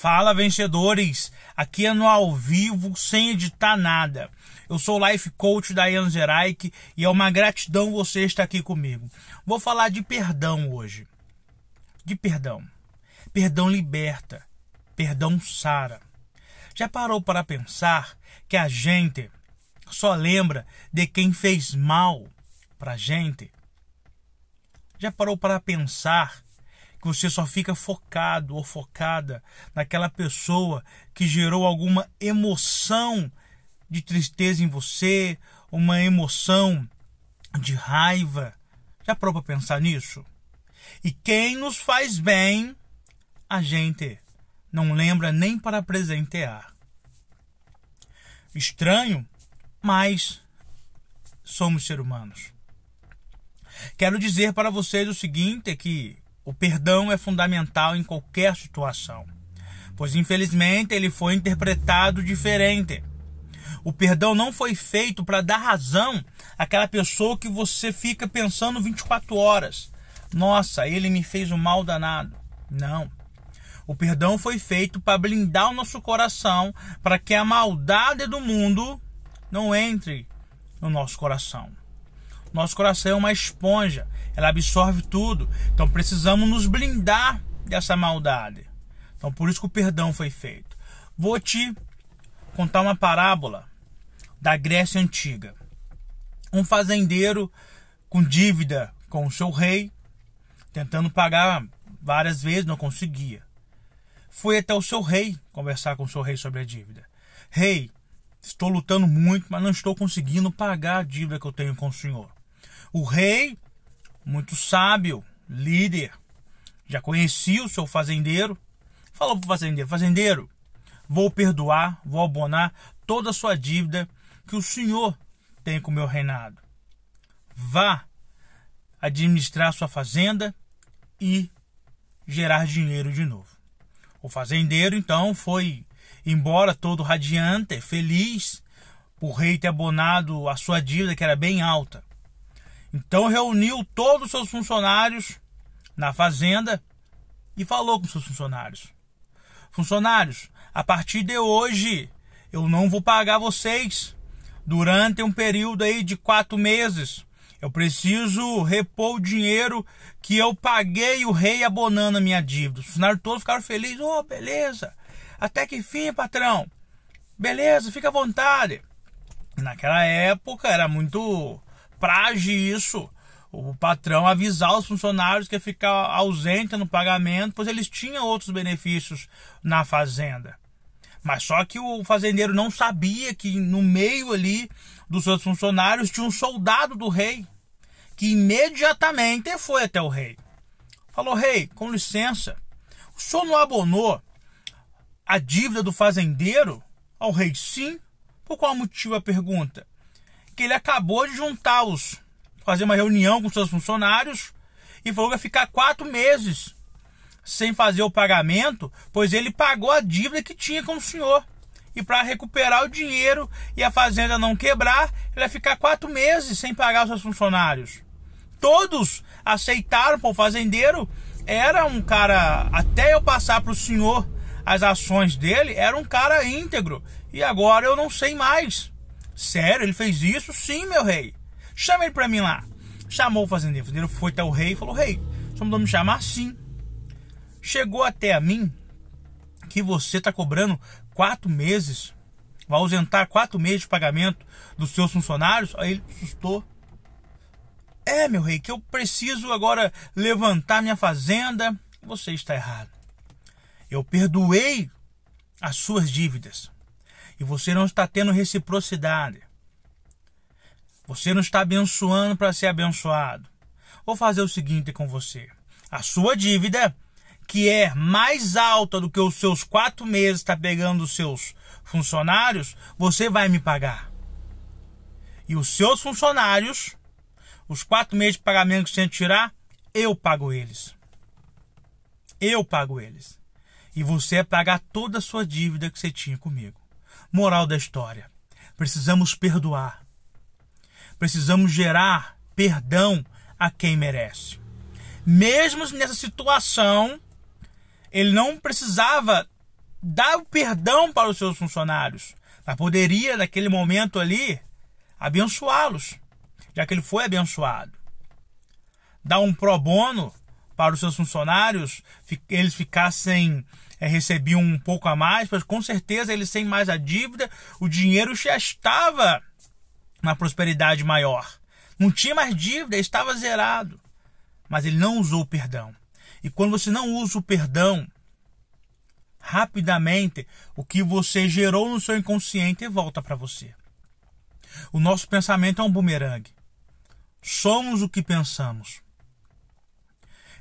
Fala vencedores, aqui é no ao vivo, sem editar nada. Eu sou o Life Coach da Ian Zeraik e é uma gratidão você estar aqui comigo. Vou falar de perdão hoje. De perdão. Perdão liberta, perdão sara. Já parou para pensar que a gente só lembra de quem fez mal pra gente? Já parou para pensar que você só fica focado ou focada naquela pessoa que gerou alguma emoção de tristeza em você, uma emoção de raiva. Já parou para pensar nisso? E quem nos faz bem, a gente não lembra nem para presentear. Estranho, mas somos seres humanos. Quero dizer para vocês o seguinte, é que o perdão é fundamental em qualquer situação, pois infelizmente ele foi interpretado diferente. O perdão não foi feito para dar razão àquela pessoa que você fica pensando 24 horas. Nossa, ele me fez um mal danado. Não. O perdão foi feito para blindar o nosso coração, para que a maldade do mundo não entre no nosso coração. Nosso coração é uma esponja, ela absorve tudo. Então precisamos nos blindar dessa maldade. Então por isso que o perdão foi feito. Vou te contar uma parábola da Grécia antiga. Um fazendeiro com dívida com o seu rei, tentando pagar várias vezes, não conseguia. Foi até o seu rei conversar com o seu rei sobre a dívida. Rei, estou lutando muito, mas não estou conseguindo pagar a dívida que eu tenho com o senhor. O rei, muito sábio, líder, já conhecia o seu fazendeiro, falou para o fazendeiro: Fazendeiro, vou perdoar, vou abonar toda a sua dívida que o senhor tem com o meu reinado. Vá administrar sua fazenda e gerar dinheiro de novo. O fazendeiro então foi embora todo radiante, feliz, o rei ter abonado a sua dívida que era bem alta. Então reuniu todos os seus funcionários na fazenda e falou com seus funcionários: Funcionários, a partir de hoje eu não vou pagar vocês durante um período aí de quatro meses. Eu preciso repor o dinheiro que eu paguei o rei abonando a minha dívida. Os funcionários todos ficaram felizes. Oh, beleza. Até que fim, patrão. Beleza, fica à vontade. Naquela época era muito praxe isso. O patrão avisar os funcionários que ia ficar ausente no pagamento, pois eles tinham outros benefícios na fazenda. Mas só que o fazendeiro não sabia que no meio ali dos seus funcionários tinha um soldado do rei que imediatamente foi até o rei. Falou: "Rei, com licença, o senhor não abonou a dívida do fazendeiro ao rei?" "Sim." "Por qual motivo a pergunta?" que ele acabou de juntá-los, fazer uma reunião com seus funcionários e falou que ia ficar quatro meses sem fazer o pagamento, pois ele pagou a dívida que tinha com o senhor. E para recuperar o dinheiro e a fazenda não quebrar, ele ia ficar quatro meses sem pagar os seus funcionários. Todos aceitaram, pô, o fazendeiro era um cara, até eu passar para o senhor as ações dele, era um cara íntegro. E agora eu não sei mais. Sério, ele fez isso? Sim, meu rei. Chama ele pra mim lá. Chamou o fazendeiro. O fazendeiro foi até o rei e falou: Rei, você mandou me chamar? Sim. Chegou até a mim que você tá cobrando quatro meses, vai ausentar quatro meses de pagamento dos seus funcionários? Aí ele assustou. É, meu rei, que eu preciso agora levantar minha fazenda. Você está errado. Eu perdoei as suas dívidas e você não está tendo reciprocidade. Você não está abençoando para ser abençoado. Vou fazer o seguinte com você: a sua dívida, que é mais alta do que os seus quatro meses está pegando os seus funcionários, você vai me pagar. E os seus funcionários, os quatro meses de pagamento que você tirar, eu pago eles. Eu pago eles. E você vai pagar toda a sua dívida que você tinha comigo. Moral da história: precisamos perdoar. Precisamos gerar perdão a quem merece. Mesmo nessa situação, ele não precisava dar o perdão para os seus funcionários, mas poderia, naquele momento ali, abençoá-los, já que ele foi abençoado. Dar um pro bono para os seus funcionários, eles ficassem é, recebiam um pouco a mais, mas com certeza eles sem mais a dívida, o dinheiro já estava na prosperidade maior. Não tinha mais dívida, estava zerado. Mas ele não usou o perdão. E quando você não usa o perdão, rapidamente o que você gerou no seu inconsciente volta para você. O nosso pensamento é um bumerangue. Somos o que pensamos.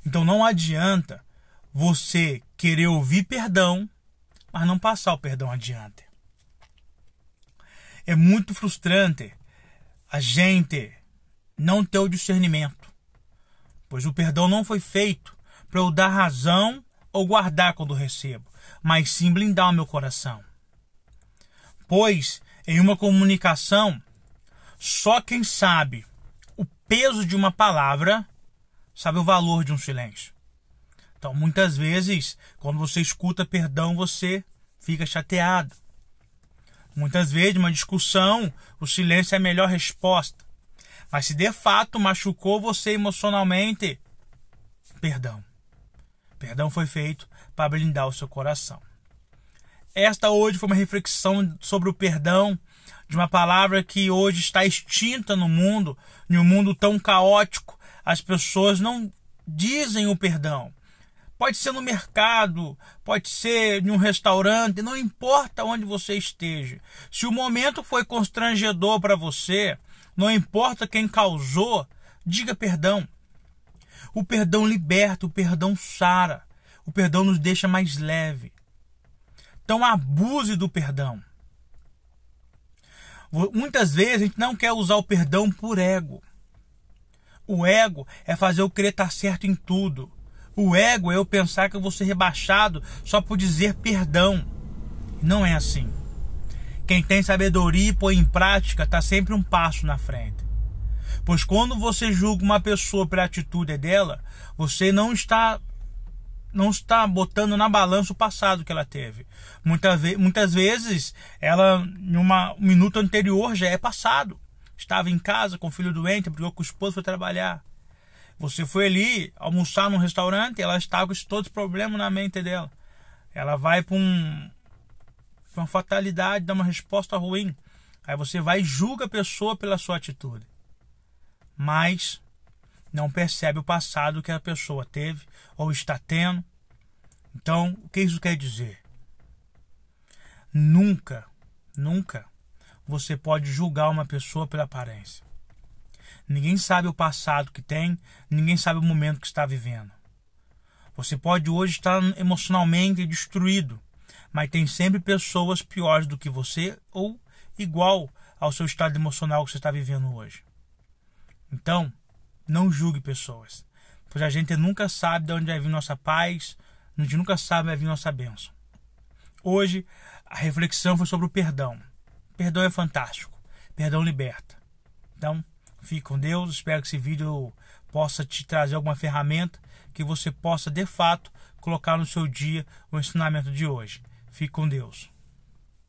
Então não adianta você querer ouvir perdão, mas não passar o perdão adiante. É muito frustrante a gente não ter o discernimento, pois o perdão não foi feito para eu dar razão ou guardar quando recebo, mas sim blindar o meu coração. Pois em uma comunicação, só quem sabe o peso de uma palavra sabe o valor de um silêncio. Então, muitas vezes, quando você escuta perdão, você fica chateado. Muitas vezes, numa discussão, o silêncio é a melhor resposta. Mas se de fato machucou você emocionalmente, perdão. Perdão foi feito para blindar o seu coração. Esta hoje foi uma reflexão sobre o perdão, de uma palavra que hoje está extinta no mundo, em um mundo tão caótico, as pessoas não dizem o perdão. Pode ser no mercado, pode ser em um restaurante, não importa onde você esteja. Se o momento foi constrangedor para você, não importa quem causou, diga perdão. O perdão liberta, o perdão sara, o perdão nos deixa mais leve. Então abuse do perdão. Muitas vezes a gente não quer usar o perdão por ego. O ego é fazer eu querer estar certo em tudo. O ego é eu pensar que eu vou ser rebaixado só por dizer perdão. Não é assim. Quem tem sabedoria e põe em prática está sempre um passo na frente. Pois quando você julga uma pessoa pela atitude dela, você não está não está botando na balança o passado que ela teve. Muitas, muitas vezes ela, em um minuto anterior, já é passado estava em casa com o filho doente, brigou com o esposo, foi trabalhar. Você foi ali almoçar num restaurante, ela está com todos os problemas na mente dela. Ela vai para um, uma fatalidade, dá uma resposta ruim. Aí você vai e julga a pessoa pela sua atitude. Mas não percebe o passado que a pessoa teve ou está tendo. Então, o que isso quer dizer? Nunca, nunca você pode julgar uma pessoa pela aparência. Ninguém sabe o passado que tem, ninguém sabe o momento que está vivendo. Você pode hoje estar emocionalmente destruído, mas tem sempre pessoas piores do que você ou igual ao seu estado emocional que você está vivendo hoje. Então, não julgue pessoas, pois a gente nunca sabe de onde vai vir nossa paz, a gente nunca sabe onde vai vir nossa bênção. Hoje, a reflexão foi sobre o perdão. Perdão é fantástico. Perdão liberta. Então, fique com Deus. Espero que esse vídeo possa te trazer alguma ferramenta que você possa de fato colocar no seu dia o ensinamento de hoje. Fique com Deus.